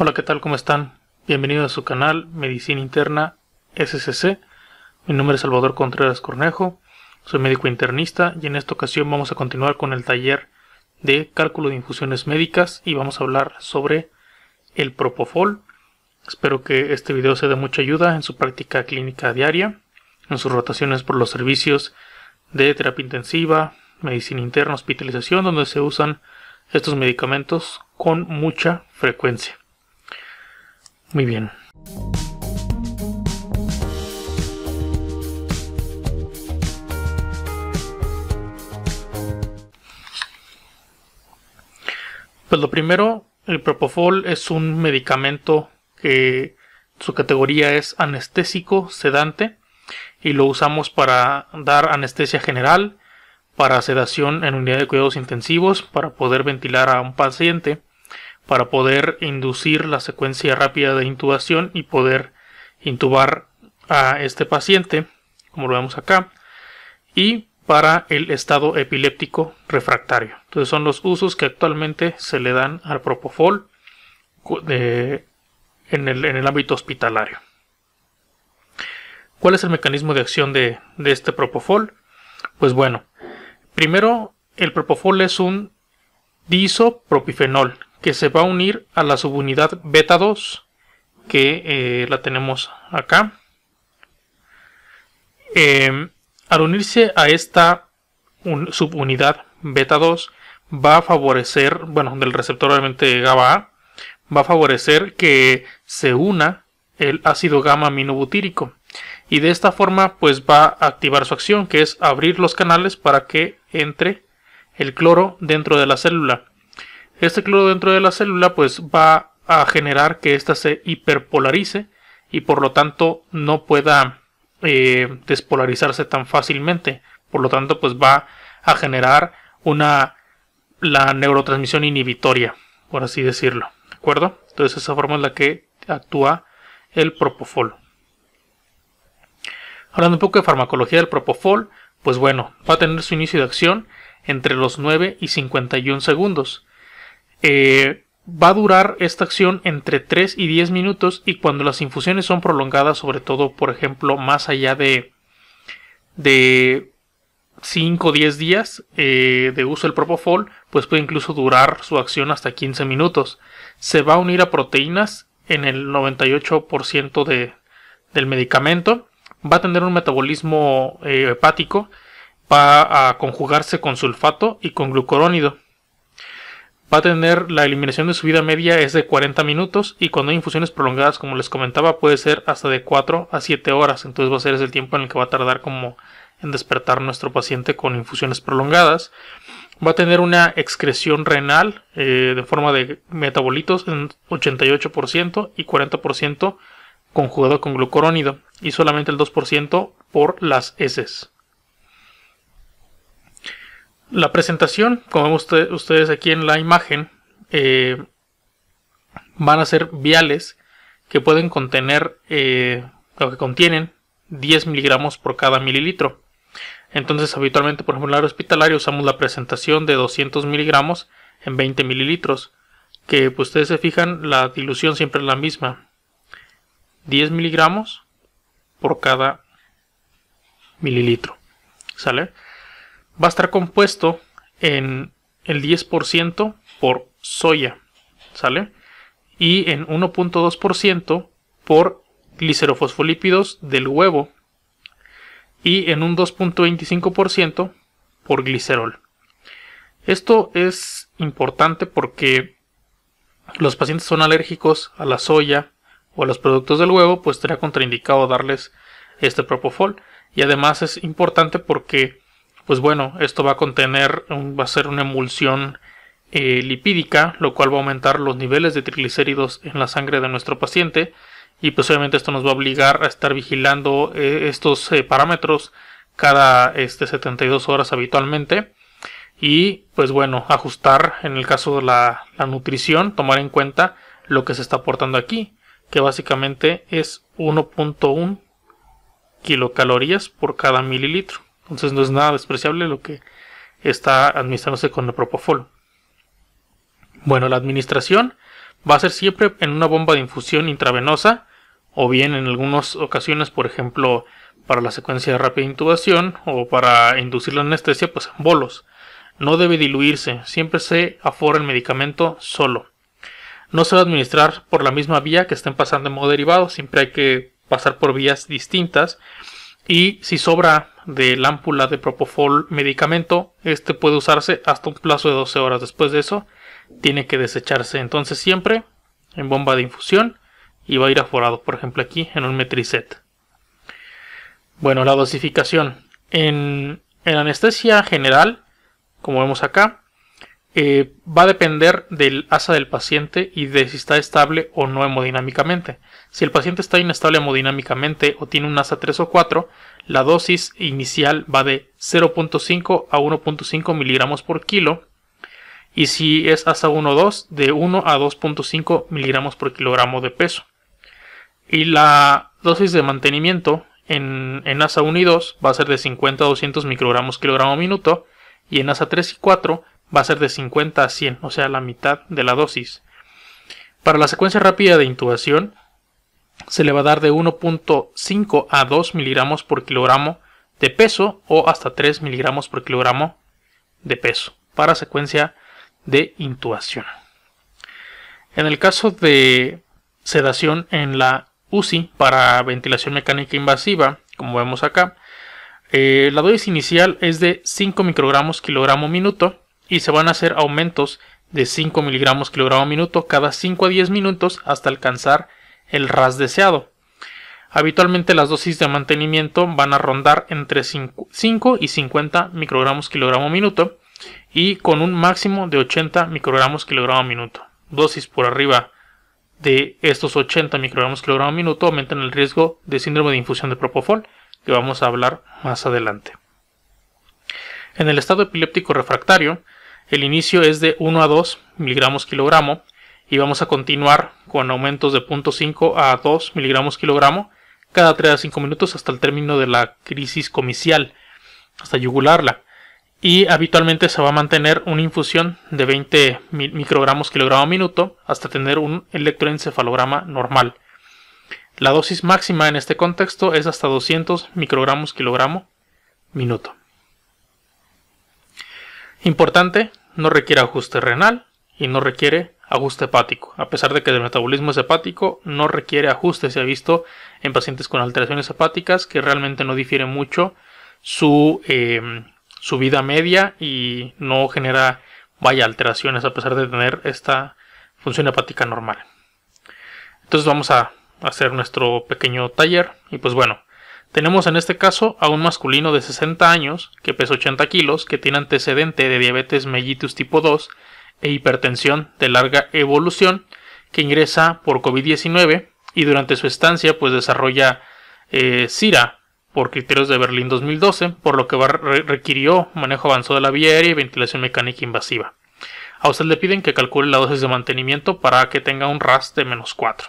Hola, ¿qué tal? ¿Cómo están? Bienvenidos a su canal Medicina Interna SCC. Mi nombre es Salvador Contreras Cornejo, soy médico internista y en esta ocasión vamos a continuar con el taller de cálculo de infusiones médicas y vamos a hablar sobre el propofol. Espero que este video sea de mucha ayuda en su práctica clínica diaria, en sus rotaciones por los servicios de terapia intensiva, medicina interna, hospitalización, donde se usan estos medicamentos con mucha frecuencia. Muy bien. Pues lo primero, el propofol es un medicamento que su categoría es anestésico sedante y lo usamos para dar anestesia general, para sedación en unidad de cuidados intensivos, para poder ventilar a un paciente para poder inducir la secuencia rápida de intubación y poder intubar a este paciente, como lo vemos acá, y para el estado epiléptico refractario. Entonces son los usos que actualmente se le dan al propofol en, el, ámbito hospitalario. ¿Cuál es el mecanismo de acción de, de este propofol? Pues bueno, primero el propofol es un disopropifenol, que se va a unir a la subunidad beta 2 que eh, la tenemos acá. Em, al unirse a esta subunidad beta 2 va a favorecer, bueno, del receptor obviamente GABA va a favorecer que se una el ácido gamma aminobutírico y de esta forma pues va a activar su acción que es abrir los canales para que entre el cloro dentro de la célula este cloro dentro de la célula pues va a generar que ésta se hiperpolarice y por lo tanto no pueda eh, despolarizarse tan fácilmente. Por lo tanto pues va a generar una la neurotransmisión inhibitoria, por así decirlo. ¿De acuerdo? Entonces esa forma es la que actúa el propofol. Hablando un poco de farmacología del propofol, pues bueno, va a tener su inicio de acción entre los 9 y 51 segundos eh, va a durar esta acción entre 3 y 10 minutos y cuando las infusiones son prolongadas, sobre todo, por ejemplo, más allá de, de 5 o 10 días eh, de uso del Propofol, pues puede incluso durar su acción hasta 15 minutos. Se va a unir a proteínas en el 98% de, del medicamento. Va a tener un metabolismo eh, hepático. Va a conjugarse con sulfato y con glucorónido va a tener la eliminación de su vida media es de 40 minutos y cuando hay infusiones prolongadas como les comentaba puede ser hasta de 4 a 7 horas entonces va a ser ese el tiempo en el que va a tardar como en despertar nuestro paciente con infusiones prolongadas va a tener una excreción renal eh, de forma de metabolitos en 88% y 40% conjugado con glucorónido y solamente el 2% por las heces la presentación, como ven ustedes aquí en la imagen, eh, van a ser viales que pueden contener, lo eh, o que contienen 10 miligramos por cada mililitro. Entonces, habitualmente, por ejemplo, en el hospitalario usamos la presentación de 200 miligramos en 20 mililitros. Que pues, ustedes se fijan, la dilución siempre es la misma: 10 miligramos por cada mililitro. ¿Sale? va a estar compuesto en el 10% por soya, ¿sale? Y en 1.2% por glicerofosfolípidos del huevo y en un 2.25% por glicerol. Esto es importante porque los pacientes son alérgicos a la soya o a los productos del huevo, pues estaría contraindicado darles este propofol. Y además es importante porque pues bueno, esto va a contener, va a ser una emulsión eh, lipídica, lo cual va a aumentar los niveles de triglicéridos en la sangre de nuestro paciente y pues obviamente esto nos va a obligar a estar vigilando eh, estos eh, parámetros cada este, 72 horas habitualmente y pues bueno, ajustar en el caso de la, la nutrición, tomar en cuenta lo que se está aportando aquí, que básicamente es 1.1 kilocalorías por cada mililitro. Entonces no es nada despreciable lo que está administrándose con el propofol. Bueno, la administración va a ser siempre en una bomba de infusión intravenosa o bien en algunas ocasiones, por ejemplo, para la secuencia de rápida intubación o para inducir la anestesia, pues en bolos. No debe diluirse, siempre se afora el medicamento solo. No se va a administrar por la misma vía que estén pasando en modo derivado, siempre hay que pasar por vías distintas y si sobra de lámpula de propofol medicamento, este puede usarse hasta un plazo de 12 horas. Después de eso, tiene que desecharse. Entonces siempre en bomba de infusión y va a ir aforado, por ejemplo aquí en un metricet. Bueno, la dosificación. En, en anestesia general, como vemos acá, eh, va a depender del asa del paciente y de si está estable o no hemodinámicamente. Si el paciente está inestable hemodinámicamente o tiene un asa 3 o 4, la dosis inicial va de 0.5 a 1.5 miligramos por kilo y si es asa 1 o 2, de 1 a 2.5 miligramos por kilogramo de peso. Y la dosis de mantenimiento en, en asa 1 y 2 va a ser de 50 a 200 microgramos kilogramo minuto y en asa 3 y 4 va a ser de 50 a 100, o sea, la mitad de la dosis. Para la secuencia rápida de intubación, se le va a dar de 1.5 a 2 miligramos por kilogramo de peso o hasta 3 miligramos por kilogramo de peso para secuencia de intubación. En el caso de sedación en la UCI para ventilación mecánica invasiva, como vemos acá, eh, la dosis inicial es de 5 microgramos kilogramo minuto y se van a hacer aumentos de 5 miligramos kilogramo minuto cada 5 a 10 minutos hasta alcanzar el RAS deseado. Habitualmente las dosis de mantenimiento van a rondar entre 5 y 50 microgramos kilogramo minuto y con un máximo de 80 microgramos kilogramo minuto. Dosis por arriba de estos 80 microgramos kilogramo minuto aumentan el riesgo de síndrome de infusión de propofol que vamos a hablar más adelante. En el estado epiléptico refractario, el inicio es de 1 a 2 miligramos kilogramo y vamos a continuar con aumentos de 0.5 a 2 miligramos kilogramo cada 3 a 5 minutos hasta el término de la crisis comicial, hasta yugularla. Y habitualmente se va a mantener una infusión de 20 microgramos kilogramo minuto hasta tener un electroencefalograma normal. La dosis máxima en este contexto es hasta 200 microgramos kilogramo minuto. Importante, no requiere ajuste renal y no requiere ajuste hepático. A pesar de que el metabolismo es hepático, no requiere ajuste. Se ha visto en pacientes con alteraciones hepáticas que realmente no difiere mucho su, eh, su vida media y no genera, vaya, alteraciones a pesar de tener esta función hepática normal. Entonces vamos a hacer nuestro pequeño taller y pues bueno, tenemos en este caso a un masculino de 60 años, que pesa 80 kilos, que tiene antecedente de diabetes mellitus tipo 2 e hipertensión de larga evolución, que ingresa por COVID-19 y durante su estancia pues desarrolla eh, SIRA, por criterios de Berlín 2012, por lo que requirió manejo avanzado de la vía aérea y ventilación mecánica invasiva. A usted le piden que calcule la dosis de mantenimiento para que tenga un RAS de menos 4.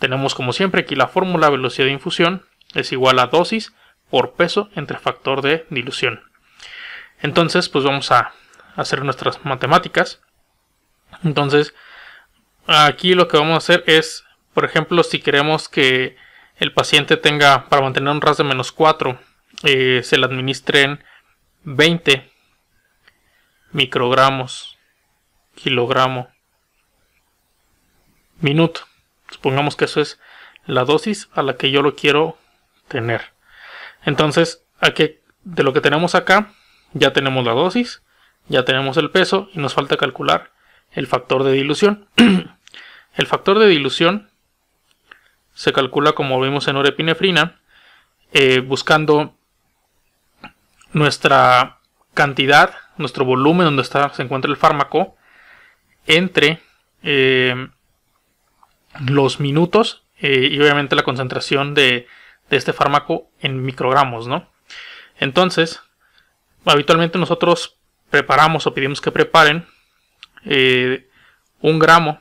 Tenemos como siempre aquí la fórmula velocidad de infusión, es igual a dosis por peso entre factor de dilución. Entonces, pues vamos a hacer nuestras matemáticas. Entonces, aquí lo que vamos a hacer es, por ejemplo, si queremos que el paciente tenga, para mantener un RAS de menos 4, eh, se le administren 20 microgramos, kilogramo, minuto. Supongamos que eso es la dosis a la que yo lo quiero tener. Entonces, aquí, de lo que tenemos acá, ya tenemos la dosis, ya tenemos el peso y nos falta calcular el factor de dilución. el factor de dilución se calcula como vimos en norepinefrina, eh, buscando nuestra cantidad, nuestro volumen donde está, se encuentra el fármaco, entre eh, los minutos eh, y obviamente la concentración de de este fármaco en microgramos, ¿no? Entonces, habitualmente nosotros preparamos o pedimos que preparen eh, un gramo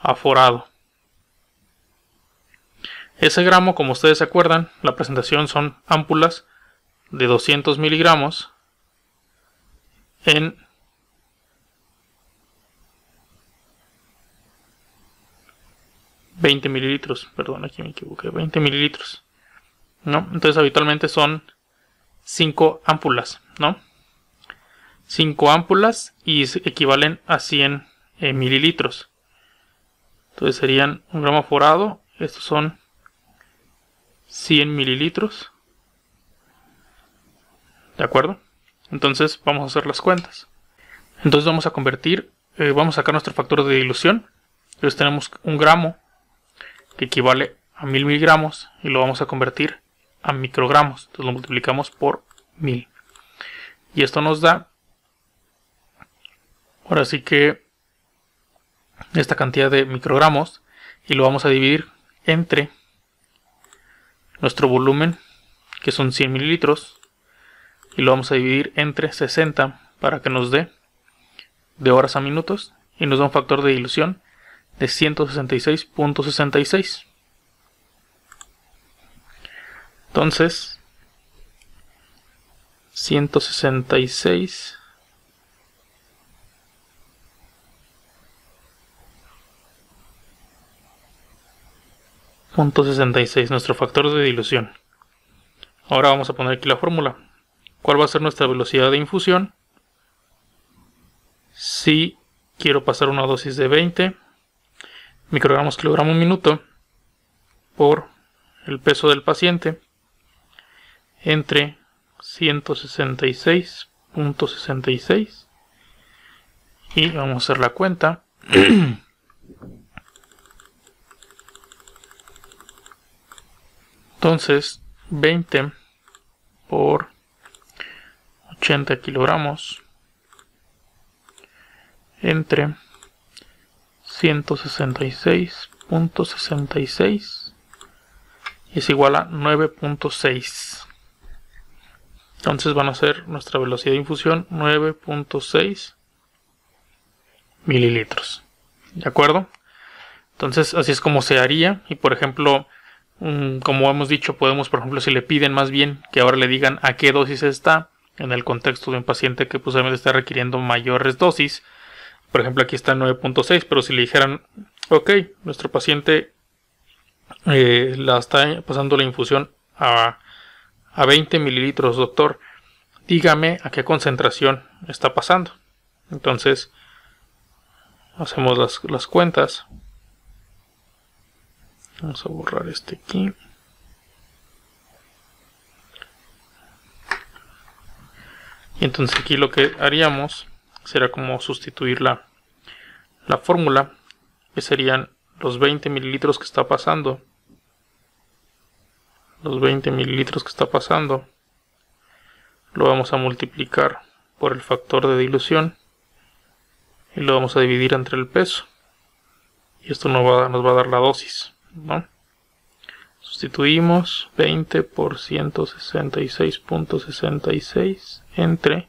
aforado. Ese gramo, como ustedes se acuerdan, la presentación son ámpulas de 200 miligramos en 20 mililitros, perdón, aquí me equivoqué, 20 mililitros, ¿no? Entonces habitualmente son 5 ámpulas, ¿no? 5 ámpulas y equivalen a 100 eh, mililitros. Entonces serían un gramo forado, estos son 100 mililitros, ¿de acuerdo? Entonces vamos a hacer las cuentas. Entonces vamos a convertir, eh, vamos a sacar nuestro factor de dilución, entonces tenemos un gramo que equivale a 1000 miligramos y lo vamos a convertir a microgramos. Entonces lo multiplicamos por 1000. Y esto nos da, ahora sí que, esta cantidad de microgramos y lo vamos a dividir entre nuestro volumen, que son 100 mililitros, y lo vamos a dividir entre 60 para que nos dé de horas a minutos y nos da un factor de dilución de 166.66. Entonces, 166 nuestro factor de dilución. Ahora vamos a poner aquí la fórmula. ¿Cuál va a ser nuestra velocidad de infusión? Si quiero pasar una dosis de 20, microgramos kilogramo minuto por el peso del paciente entre 166.66 y vamos a hacer la cuenta entonces 20 por 80 kilogramos entre 166.66 es igual a 9.6 entonces van a ser nuestra velocidad de infusión 9.6 mililitros de acuerdo entonces así es como se haría y por ejemplo mm, como hemos dicho podemos por ejemplo si le piden más bien que ahora le digan a qué dosis está en el contexto de un paciente que posiblemente pues, está requiriendo mayores dosis por ejemplo, aquí está 9.6, pero si le dijeran, ok, nuestro paciente eh, la está pasando la infusión a, 20 mililitros, doctor, dígame a qué concentración está pasando. Entonces, hacemos las, las cuentas. Vamos a borrar este aquí. Y entonces aquí lo que haríamos será como sustituir la, fórmula, que serían los 20 mililitros que está pasando, los 20 mililitros que está pasando, lo vamos a multiplicar por el factor de dilución y lo vamos a dividir entre el peso. Y esto nos va a, nos va a dar la dosis, Sustituimos 20 por 166.66 entre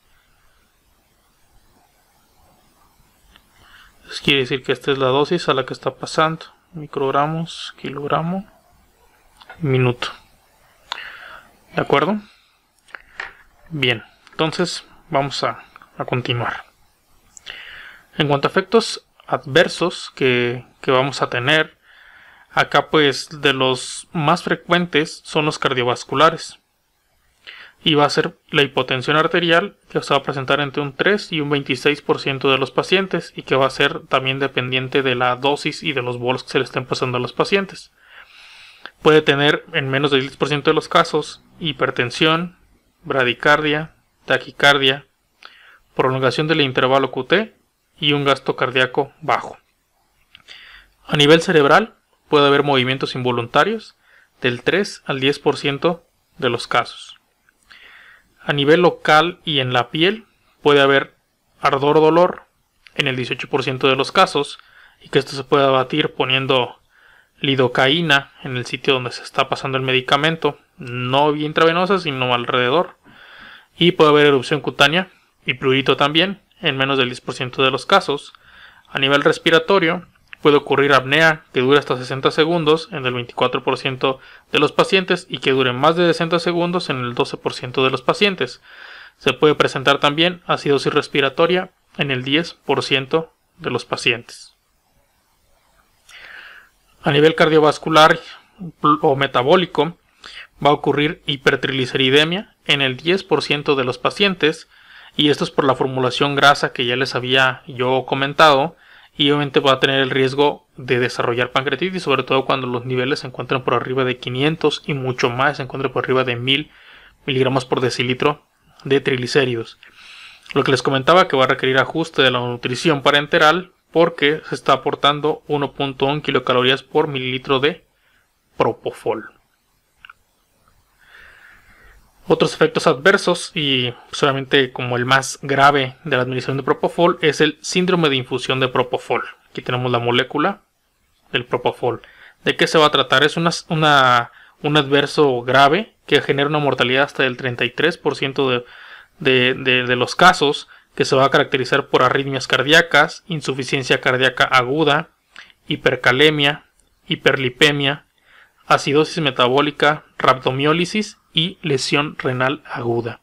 quiere decir que esta es la dosis a la que está pasando. Microgramos, kilogramo, minuto. ¿De acuerdo? Bien, entonces vamos a, continuar. En cuanto a efectos adversos que, que vamos a tener, acá pues de los más frecuentes son los cardiovasculares y va a ser la hipotensión arterial que se va a presentar entre un 3 y un 26% de los pacientes y que va a ser también dependiente de la dosis y de los bolos que se le estén pasando a los pacientes. Puede tener en menos del 10% de los casos hipertensión, bradicardia, taquicardia, prolongación del intervalo QT y un gasto cardíaco bajo. A nivel cerebral puede haber movimientos involuntarios del 3 al 10% de los casos. A nivel local y en la piel puede haber ardor o dolor en el 18% de los casos y que esto se pueda abatir poniendo lidocaína en el sitio donde se está pasando el medicamento, no intravenosa sino alrededor. Y puede haber erupción cutánea y prurito también en menos del 10% de los casos. A nivel respiratorio Puede ocurrir apnea, que dura hasta 60 segundos en el 24% de los pacientes y que dure más de 60 segundos en el 12% de los pacientes. Se puede presentar también acidosis respiratoria en el 10% de los pacientes. A nivel cardiovascular o metabólico, va a ocurrir hipertrigliceridemia en el 10% de los pacientes, y esto es por la formulación grasa que ya les había yo comentado, y obviamente va a tener el riesgo de desarrollar pancreatitis, sobre todo cuando los niveles se encuentran por arriba de 500 y mucho más, se encuentran por arriba de 1000 miligramos por decilitro de triglicéridos. Lo que les comentaba que va a requerir ajuste de la nutrición parenteral porque se está aportando 1.1 kilocalorías por mililitro de propofol. Otros efectos adversos, y solamente pues, como el más grave de la administración de propofol, es el síndrome de infusión de propofol. Aquí tenemos la molécula del propofol. ¿De qué se va a tratar? Es una, un adverso grave que genera una mortalidad hasta del 33% de, los casos, que se va a caracterizar por arritmias cardíacas, insuficiencia cardíaca aguda, hipercalemia, hiperlipemia, acidosis metabólica, rhabdomiólisis y lesión renal aguda.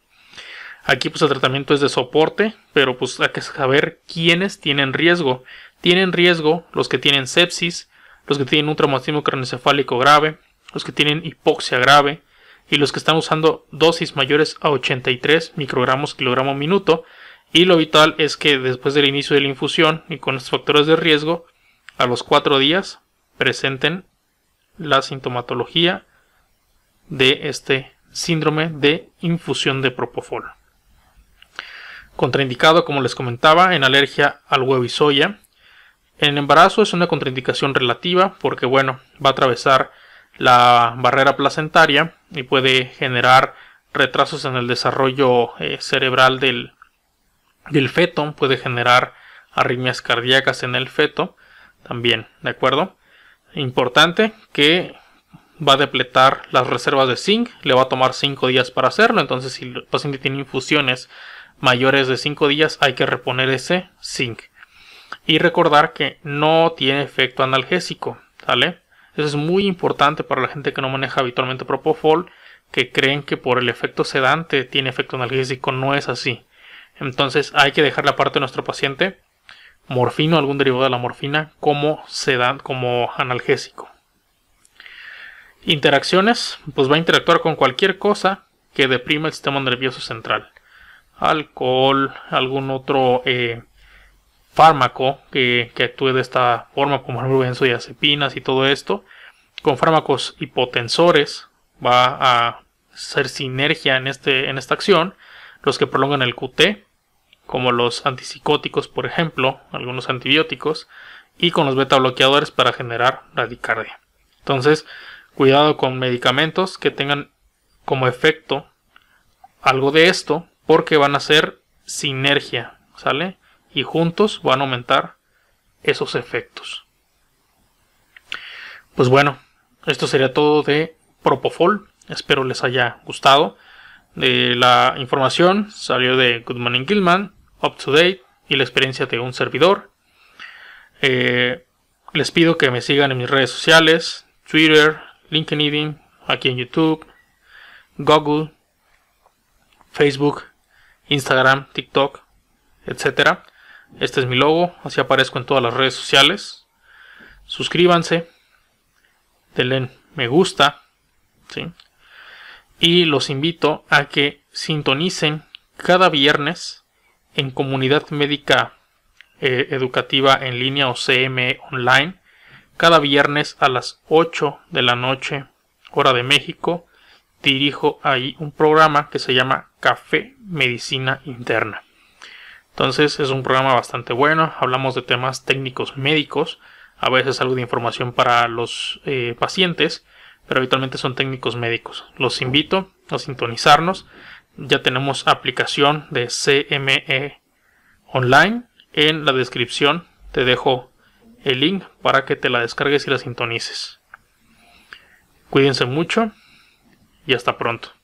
Aquí pues el tratamiento es de soporte, pero pues hay que saber quiénes tienen riesgo. Tienen riesgo los que tienen sepsis, los que tienen un traumatismo craneoencefálico grave, los que tienen hipoxia grave y los que están usando dosis mayores a 83 microgramos kilogramo minuto. Y lo vital es que después del inicio de la infusión y con los factores de riesgo, a los 4 días presenten la sintomatología de este síndrome de infusión de propofol. Contraindicado, como les comentaba, en alergia al huevo y soya. En embarazo es una contraindicación relativa porque, bueno, va a atravesar la barrera placentaria y puede generar retrasos en el desarrollo eh, cerebral del, del feto, puede generar arritmias cardíacas en el feto también, ¿de acuerdo? Importante que va a depletar las reservas de zinc, le va a tomar 5 días para hacerlo, entonces si el paciente tiene infusiones mayores de 5 días hay que reponer ese zinc. Y recordar que no tiene efecto analgésico, ¿sale? Eso es muy importante para la gente que no maneja habitualmente propofol, que creen que por el efecto sedante tiene efecto analgésico, no es así. Entonces hay que dejar la parte de nuestro paciente morfino, algún derivado de la morfina, como sedante, como analgésico. Interacciones, pues va a interactuar con cualquier cosa que deprima el sistema nervioso central. Alcohol, algún otro eh, fármaco que, actúe de esta forma, como el y benzodiazepinas y todo esto. Con fármacos hipotensores va a ser sinergia en, este, en esta acción. Los que prolongan el QT, como los antipsicóticos, por ejemplo, algunos antibióticos, y con los beta bloqueadores para generar radicardia. Entonces, Cuidado con medicamentos que tengan como efecto algo de esto porque van a ser sinergia, ¿sale? Y juntos van a aumentar esos efectos. Pues bueno, esto sería todo de Propofol. Espero les haya gustado. De eh, la información salió de Goodman Gilman, Up to Date y la experiencia de un servidor. Eh, les pido que me sigan en mis redes sociales, Twitter, LinkedIn, aquí en YouTube, Google, Facebook, Instagram, TikTok, etc. Este es mi logo, así aparezco en todas las redes sociales. Suscríbanse, denle me gusta, Y los invito a que sintonicen cada viernes en Comunidad Médica eh, Educativa en Línea o CME Online cada viernes a las 8 de la noche, hora de México, dirijo ahí un programa que se llama Café Medicina Interna. Entonces es un programa bastante bueno, hablamos de temas técnicos médicos, a veces algo de información para los eh, pacientes, pero habitualmente son técnicos médicos. Los invito a sintonizarnos, ya tenemos aplicación de CME online, en la descripción te dejo el link para que te la descargues y la sintonices. Cuídense mucho y hasta pronto.